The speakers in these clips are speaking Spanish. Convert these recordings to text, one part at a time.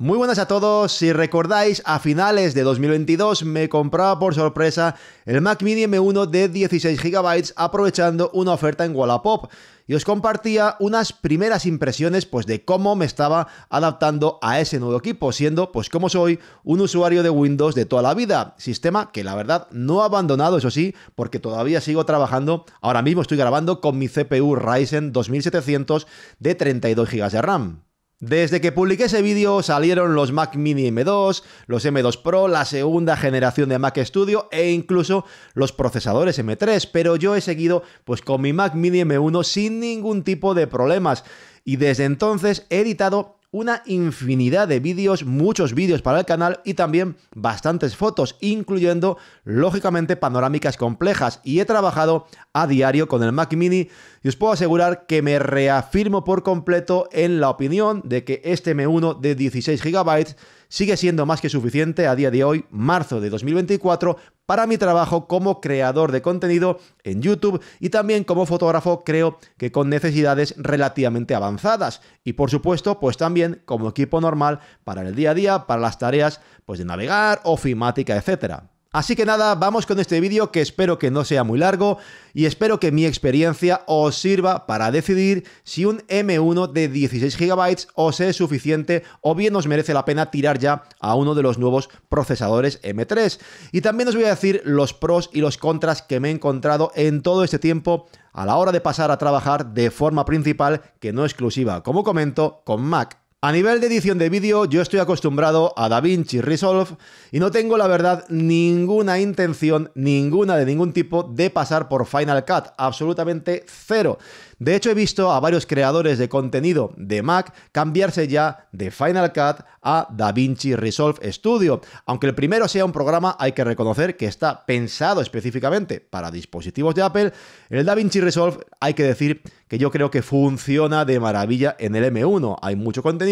Muy buenas a todos, si recordáis, a finales de 2022 me compraba por sorpresa el Mac Mini M1 de 16 GB aprovechando una oferta en Wallapop y os compartía unas primeras impresiones pues de cómo me estaba adaptando a ese nuevo equipo, siendo pues como soy un usuario de Windows de toda la vida, sistema que la verdad no he abandonado, eso sí, porque todavía sigo trabajando, ahora mismo estoy grabando con mi CPU Ryzen 2700 de 32 GB de RAM. Desde que publiqué ese vídeo salieron los Mac Mini M2, los M2 Pro, la segunda generación de Mac Studio e incluso los procesadores M3, pero yo he seguido pues con mi Mac Mini M1 sin ningún tipo de problemas y desde entonces he editado una infinidad de vídeos, muchos vídeos para el canal y también bastantes fotos, incluyendo lógicamente panorámicas complejas. Y he trabajado a diario con el Mac Mini y os puedo asegurar que me reafirmo por completo en la opinión de que este M1 de 16 GB sigue siendo más que suficiente a día de hoy, marzo de 2024, para mi trabajo como creador de contenido en YouTube y también como fotógrafo creo que con necesidades relativamente avanzadas y por supuesto pues también como equipo normal para el día a día, para las tareas pues de navegar, ofimática, etcétera. Así que nada, vamos con este vídeo que espero que no sea muy largo y espero que mi experiencia os sirva para decidir si un M1 de 16 GB os es suficiente o bien os merece la pena tirar ya a uno de los nuevos procesadores M3. Y también os voy a decir los pros y los contras que me he encontrado en todo este tiempo a la hora de pasar a trabajar de forma principal que no exclusiva, como comento, con Mac. A nivel de edición de vídeo, yo estoy acostumbrado a DaVinci Resolve y no tengo, la verdad, ninguna intención, ninguna de ningún tipo, de pasar por Final Cut, absolutamente cero. De hecho, he visto a varios creadores de contenido de Mac cambiarse ya de Final Cut a DaVinci Resolve Studio. Aunque el primero sea un programa, hay que reconocer que está pensado específicamente para dispositivos de Apple, el DaVinci Resolve hay que decir que yo creo que funciona de maravilla en el M1. Hay mucho contenido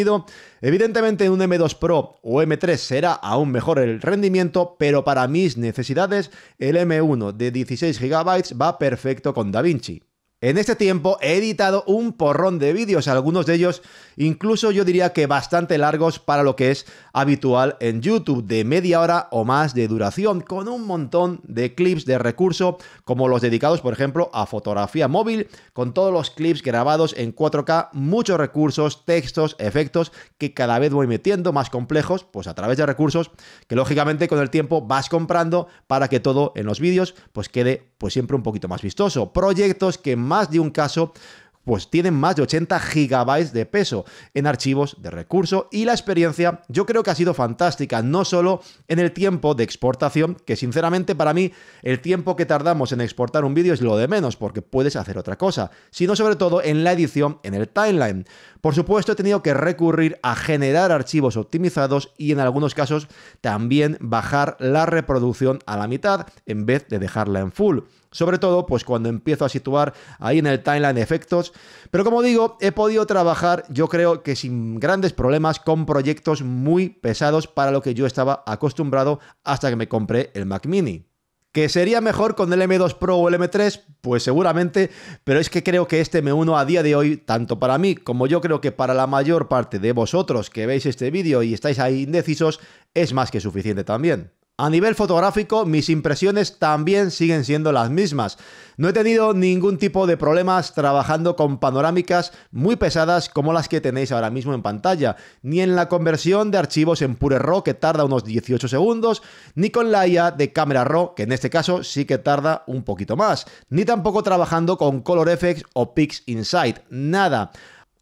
Evidentemente un M2 Pro o M3 será aún mejor el rendimiento, pero para mis necesidades el M1 de 16 GB va perfecto con DaVinci. En este tiempo he editado un porrón de vídeos, algunos de ellos incluso yo diría que bastante largos para lo que es habitual en YouTube, de media hora o más de duración, con un montón de clips de recurso, como los dedicados por ejemplo a fotografía móvil, con todos los clips grabados en 4K, muchos recursos, textos, efectos que cada vez voy metiendo más complejos, pues a través de recursos que lógicamente con el tiempo vas comprando para que todo en los vídeos pues quede pues siempre un poquito más vistoso. Proyectos que más de un caso pues tienen más de 80 gigabytes de peso en archivos de recurso y la experiencia yo creo que ha sido fantástica, no solo en el tiempo de exportación, que sinceramente para mí el tiempo que tardamos en exportar un vídeo es lo de menos porque puedes hacer otra cosa, sino sobre todo en la edición, en el timeline. Por supuesto, he tenido que recurrir a generar archivos optimizados y en algunos casos también bajar la reproducción a la mitad en vez de dejarla en full. Sobre todo, pues cuando empiezo a situar ahí en el timeline efectos. Pero como digo, he podido trabajar, yo creo que sin grandes problemas, con proyectos muy pesados para lo que yo estaba acostumbrado hasta que me compré el Mac Mini. ¿Que sería mejor con el M2 Pro o el M3? Pues seguramente, pero es que creo que este M1 a día de hoy, tanto para mí como yo creo que para la mayor parte de vosotros que veis este vídeo y estáis ahí indecisos, es más que suficiente también. A nivel fotográfico, mis impresiones también siguen siendo las mismas. No he tenido ningún tipo de problemas trabajando con panorámicas muy pesadas como las que tenéis ahora mismo en pantalla, ni en la conversión de archivos en Pure RAW que tarda unos 18 segundos, ni con la IA de cámara RAW, que en este caso sí que tarda un poquito más, ni tampoco trabajando con Color FX o Insight, nada.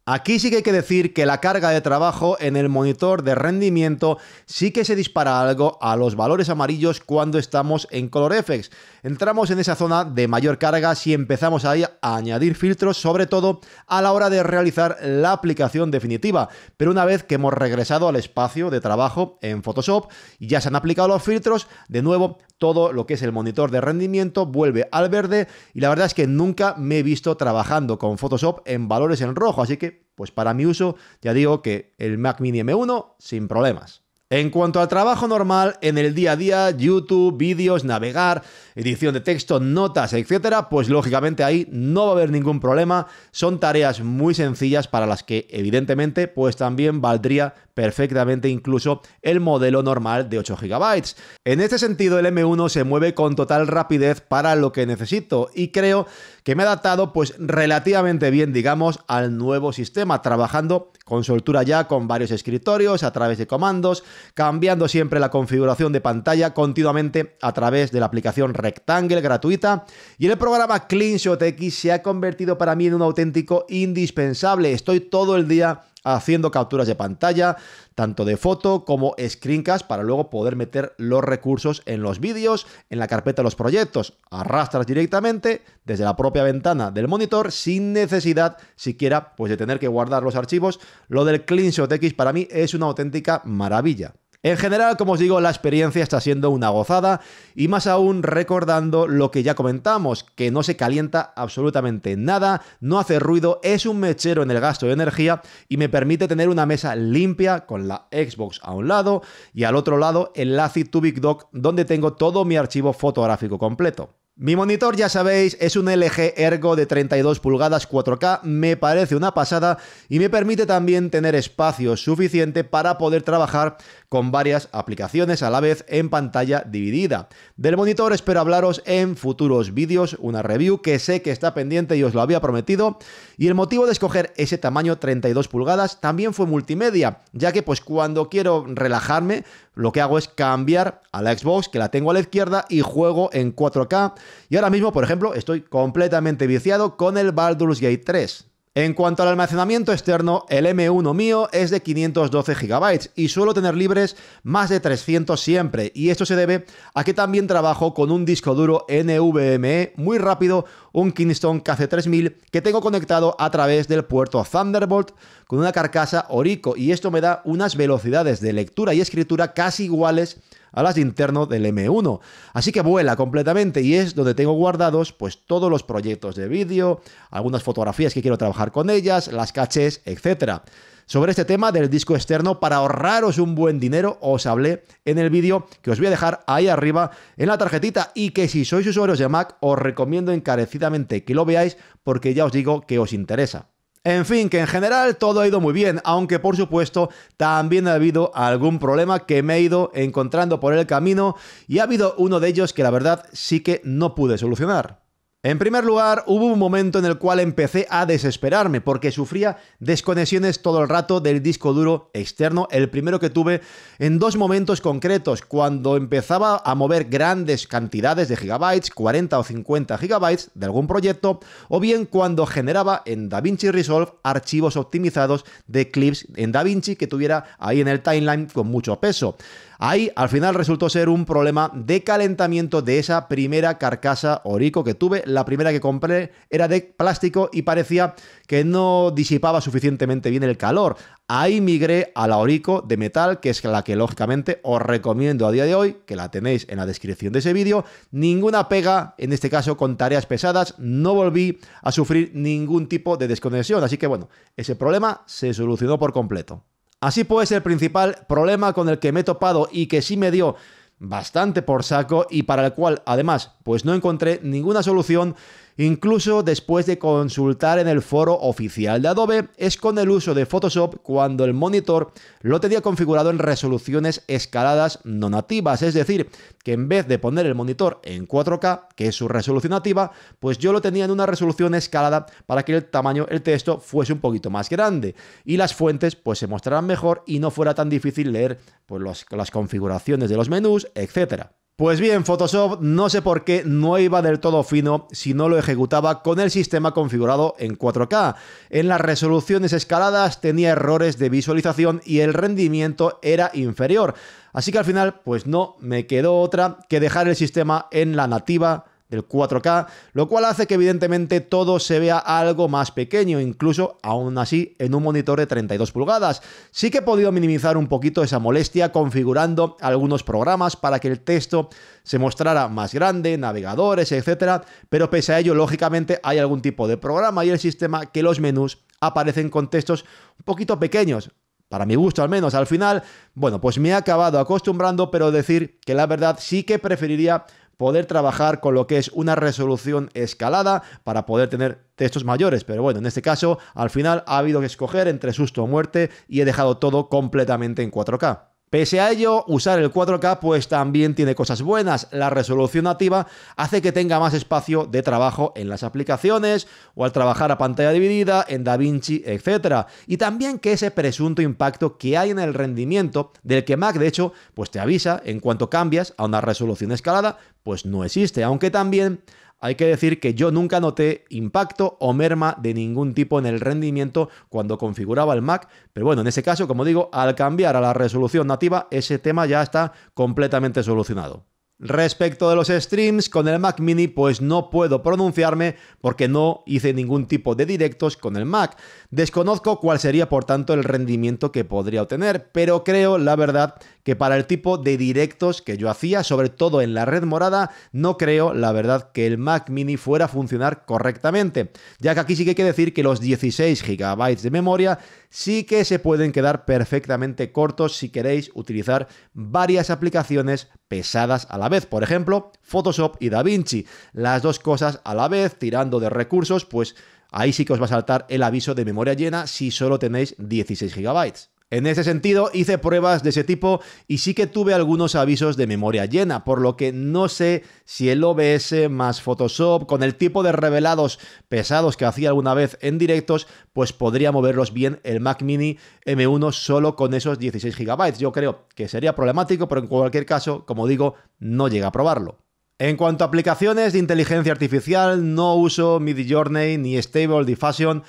Aquí sí que hay que decir que la carga de trabajo en el monitor de rendimiento sí que se dispara algo a los valores amarillos cuando estamos en ColorFX. Entramos en esa zona de mayor carga si empezamos ahí a añadir filtros, sobre todo a la hora de realizar la aplicación definitiva. Pero una vez que hemos regresado al espacio de trabajo en Photoshop y ya se han aplicado los filtros, de nuevo todo lo que es el monitor de rendimiento vuelve al verde y la verdad es que nunca me he visto trabajando con Photoshop en valores en rojo, así que pues para mi uso ya digo que el Mac Mini M1 sin problemas. En cuanto al trabajo normal, en el día a día, YouTube, vídeos, navegar, edición de texto, notas, etc., pues lógicamente ahí no va a haber ningún problema. Son tareas muy sencillas para las que evidentemente pues también valdría perfectamente incluso el modelo normal de 8 GB. En este sentido, el M1 se mueve con total rapidez para lo que necesito y creo que me ha adaptado pues relativamente bien, digamos, al nuevo sistema, trabajando con soltura ya con varios escritorios a través de comandos, cambiando siempre la configuración de pantalla continuamente a través de la aplicación Rectangle gratuita y el programa CleanShot X se ha convertido para mí en un auténtico indispensable. Estoy todo el día haciendo capturas de pantalla, tanto de foto como screencast, para luego poder meter los recursos en los vídeos, en la carpeta de los proyectos. Arrastras directamente desde la propia ventana del monitor sin necesidad siquiera pues, de tener que guardar los archivos. Lo del CleanShot X para mí es una auténtica maravilla. En general, como os digo, la experiencia está siendo una gozada y más aún recordando lo que ya comentamos, que no se calienta absolutamente nada, no hace ruido, es un mechero en el gasto de energía y me permite tener una mesa limpia con la Xbox a un lado y al otro lado el Lazy to Doc donde tengo todo mi archivo fotográfico completo. Mi monitor, ya sabéis, es un LG Ergo de 32 pulgadas 4K, me parece una pasada y me permite también tener espacio suficiente para poder trabajar con varias aplicaciones a la vez en pantalla dividida. Del monitor espero hablaros en futuros vídeos, una review que sé que está pendiente y os lo había prometido. Y el motivo de escoger ese tamaño 32 pulgadas también fue multimedia, ya que pues cuando quiero relajarme lo que hago es cambiar a la Xbox que la tengo a la izquierda y juego en 4K. Y ahora mismo, por ejemplo, estoy completamente viciado con el Baldur's Gate 3. En cuanto al almacenamiento externo, el M1 mío es de 512 GB y suelo tener libres más de 300 siempre, y esto se debe a que también trabajo con un disco duro NVMe muy rápido, un Kingston KC3000 que tengo conectado a través del puerto Thunderbolt con una carcasa Orico, y esto me da unas velocidades de lectura y escritura casi iguales a las interno del M1. Así que vuela completamente y es donde tengo guardados pues todos los proyectos de vídeo, algunas fotografías que quiero trabajar con ellas, las cachés, etc. Sobre este tema del disco externo, para ahorraros un buen dinero, os hablé en el vídeo que os voy a dejar ahí arriba en la tarjetita y que si sois usuarios de Mac os recomiendo encarecidamente que lo veáis porque ya os digo que os interesa. En fin, que en general todo ha ido muy bien, aunque por supuesto también ha habido algún problema que me he ido encontrando por el camino y ha habido uno de ellos que la verdad sí que no pude solucionar. En primer lugar, hubo un momento en el cual empecé a desesperarme porque sufría desconexiones todo el rato del disco duro externo, el primero que tuve en dos momentos concretos, cuando empezaba a mover grandes cantidades de gigabytes, 40 o 50 gigabytes de algún proyecto, o bien cuando generaba en DaVinci Resolve archivos optimizados de clips en DaVinci que tuviera ahí en el timeline con mucho peso. Ahí al final resultó ser un problema de calentamiento de esa primera carcasa Orico que tuve. La primera que compré era de plástico y parecía que no disipaba suficientemente bien el calor. Ahí migré a la Orico de metal, que es la que lógicamente os recomiendo a día de hoy, que la tenéis en la descripción de ese vídeo. Ninguna pega, en este caso con tareas pesadas, no volví a sufrir ningún tipo de desconexión. Así que bueno, ese problema se solucionó por completo. Así pues, el principal problema con el que me he topado y que sí me dio bastante por saco y para el cual además pues no encontré ninguna solución Incluso después de consultar en el foro oficial de Adobe, es con el uso de Photoshop cuando el monitor lo tenía configurado en resoluciones escaladas no nativas, es decir, que en vez de poner el monitor en 4K, que es su resolución nativa, pues yo lo tenía en una resolución escalada para que el tamaño, el texto fuese un poquito más grande y las fuentes pues se mostraran mejor y no fuera tan difícil leer pues, las configuraciones de los menús, etcétera. Pues bien, Photoshop no sé por qué no iba del todo fino si no lo ejecutaba con el sistema configurado en 4K. En las resoluciones escaladas tenía errores de visualización y el rendimiento era inferior. Así que al final, pues no me quedó otra que dejar el sistema en la nativa del 4K, lo cual hace que evidentemente todo se vea algo más pequeño, incluso aún así en un monitor de 32 pulgadas. Sí que he podido minimizar un poquito esa molestia configurando algunos programas para que el texto se mostrara más grande, navegadores, etcétera, pero pese a ello, lógicamente hay algún tipo de programa y el sistema que los menús aparecen con textos un poquito pequeños, para mi gusto al menos, al final, bueno, pues me he acabado acostumbrando, pero decir que la verdad sí que preferiría poder trabajar con lo que es una resolución escalada para poder tener textos mayores. Pero bueno, en este caso, al final ha habido que escoger entre susto o muerte y he dejado todo completamente en 4K. Pese a ello, usar el 4K pues también tiene cosas buenas. La resolución nativa hace que tenga más espacio de trabajo en las aplicaciones o al trabajar a pantalla dividida, en DaVinci, etc. Y también que ese presunto impacto que hay en el rendimiento del que Mac de hecho pues te avisa en cuanto cambias a una resolución escalada, pues no existe, aunque también hay que decir que yo nunca noté impacto o merma de ningún tipo en el rendimiento cuando configuraba el Mac, pero bueno, en ese caso, como digo, al cambiar a la resolución nativa, ese tema ya está completamente solucionado. Respecto de los streams con el Mac mini, pues no puedo pronunciarme porque no hice ningún tipo de directos con el Mac. Desconozco cuál sería por tanto el rendimiento que podría obtener, pero creo, la verdad, que para el tipo de directos que yo hacía, sobre todo en la red morada, no creo, la verdad, que el Mac mini fuera a funcionar correctamente. Ya que aquí sí que hay que decir que los 16 GB de memoria sí que se pueden quedar perfectamente cortos si queréis utilizar varias aplicaciones pesadas a la vez. Por ejemplo, Photoshop y DaVinci. Las dos cosas a la vez, tirando de recursos, pues ahí sí que os va a saltar el aviso de memoria llena si solo tenéis 16 GB. En ese sentido, hice pruebas de ese tipo y sí que tuve algunos avisos de memoria llena, por lo que no sé si el OBS más Photoshop, con el tipo de revelados pesados que hacía alguna vez en directos, pues podría moverlos bien el Mac Mini M1 solo con esos 16 GB. Yo creo que sería problemático, pero en cualquier caso, como digo, no llega a probarlo. En cuanto a aplicaciones de inteligencia artificial, no uso Midi Journey ni Stable Diffusion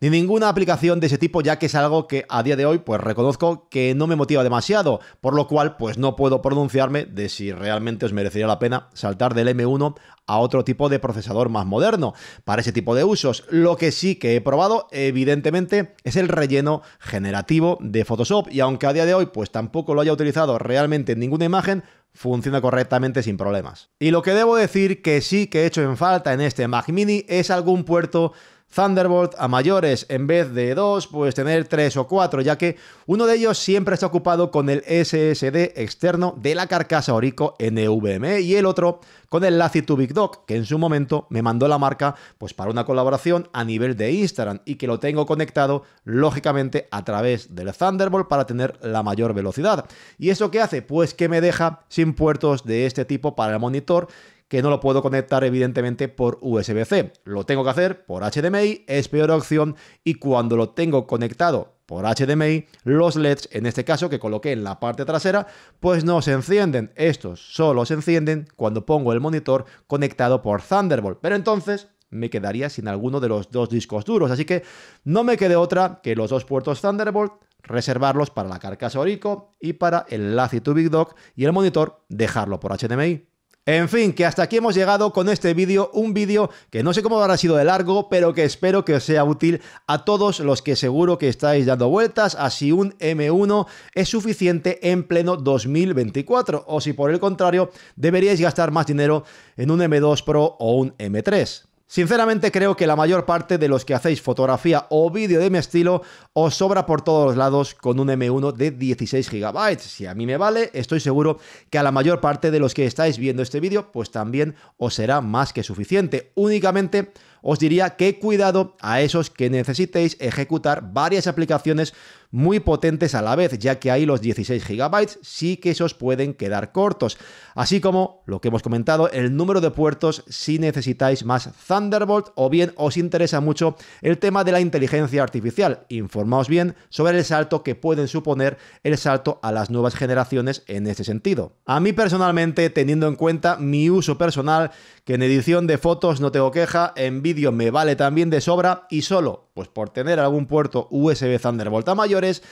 ni ninguna aplicación de ese tipo, ya que es algo que a día de hoy, pues reconozco que no me motiva demasiado, por lo cual, pues no puedo pronunciarme de si realmente os merecería la pena saltar del M1 a otro tipo de procesador más moderno para ese tipo de usos. Lo que sí que he probado, evidentemente, es el relleno generativo de Photoshop, y aunque a día de hoy, pues tampoco lo haya utilizado realmente en ninguna imagen, funciona correctamente sin problemas. Y lo que debo decir que sí que he hecho en falta en este Mac Mini es algún puerto Thunderbolt a mayores en vez de dos, pues tener tres o cuatro, ya que uno de ellos siempre está ocupado con el SSD externo de la carcasa Orico NVMe y el otro con el Lazy 2 Big que en su momento me mandó la marca pues para una colaboración a nivel de Instagram y que lo tengo conectado lógicamente a través del Thunderbolt para tener la mayor velocidad. ¿Y eso qué hace? Pues que me deja sin puertos de este tipo para el monitor que no lo puedo conectar evidentemente por USB-C. Lo tengo que hacer por HDMI, es peor opción y cuando lo tengo conectado por HDMI, los LEDs, en este caso que coloqué en la parte trasera, pues no se encienden. Estos solo se encienden cuando pongo el monitor conectado por Thunderbolt. Pero entonces me quedaría sin alguno de los dos discos duros. Así que no me quede otra que los dos puertos Thunderbolt reservarlos para la carcasa Orico y para el Lazy 2 Big Dog y el monitor dejarlo por HDMI. En fin, que hasta aquí hemos llegado con este vídeo, un vídeo que no sé cómo habrá sido de largo, pero que espero que os sea útil a todos los que seguro que estáis dando vueltas a si un M1 es suficiente en pleno 2024 o si por el contrario deberíais gastar más dinero en un M2 Pro o un M3. Sinceramente creo que la mayor parte de los que hacéis fotografía o vídeo de mi estilo os sobra por todos los lados con un M1 de 16 GB. Si a mí me vale, estoy seguro que a la mayor parte de los que estáis viendo este vídeo pues también os será más que suficiente. Únicamente os diría que cuidado a esos que necesitéis ejecutar varias aplicaciones muy potentes a la vez, ya que ahí los 16 GB sí que esos pueden quedar cortos, así como lo que hemos comentado, el número de puertos si necesitáis más Thunderbolt o bien os interesa mucho el tema de la inteligencia artificial. Informaos bien sobre el salto que pueden suponer el salto a las nuevas generaciones en este sentido. A mí personalmente, teniendo en cuenta mi uso personal, que en edición de fotos no tengo queja, en vídeo me vale también de sobra y solo, pues por tener algún puerto USB Thunderbolt a mayores,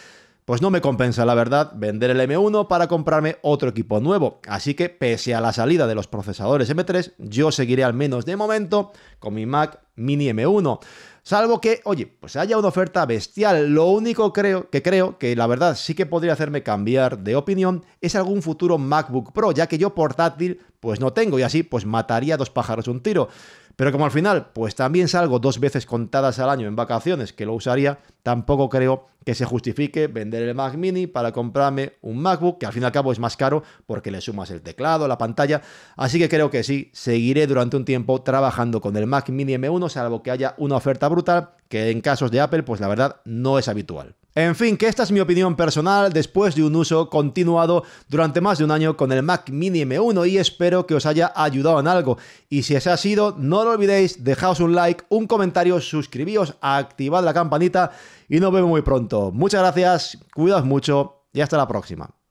pues no me compensa, la verdad, vender el M1 para comprarme otro equipo nuevo. Así que, pese a la salida de los procesadores M3, yo seguiré al menos de momento con mi Mac Mini M1. Salvo que, oye, pues haya una oferta bestial. Lo único creo, que creo que la verdad sí que podría hacerme cambiar de opinión es algún futuro MacBook Pro, ya que yo portátil pues no tengo y así pues mataría dos pájaros un tiro. Pero como al final, pues también salgo dos veces contadas al año en vacaciones que lo usaría, tampoco creo que se justifique vender el Mac mini para comprarme un MacBook, que al fin y al cabo es más caro porque le sumas el teclado, la pantalla. Así que creo que sí, seguiré durante un tiempo trabajando con el Mac mini M1, salvo que haya una oferta brutal, que en casos de Apple, pues la verdad no es habitual. En fin, que esta es mi opinión personal después de un uso continuado durante más de un año con el Mac Mini M1 y espero que os haya ayudado en algo. Y si ese ha sido, no lo olvidéis, dejaos un like, un comentario, suscribíos, activad la campanita y nos vemos muy pronto. Muchas gracias, cuidaos mucho y hasta la próxima.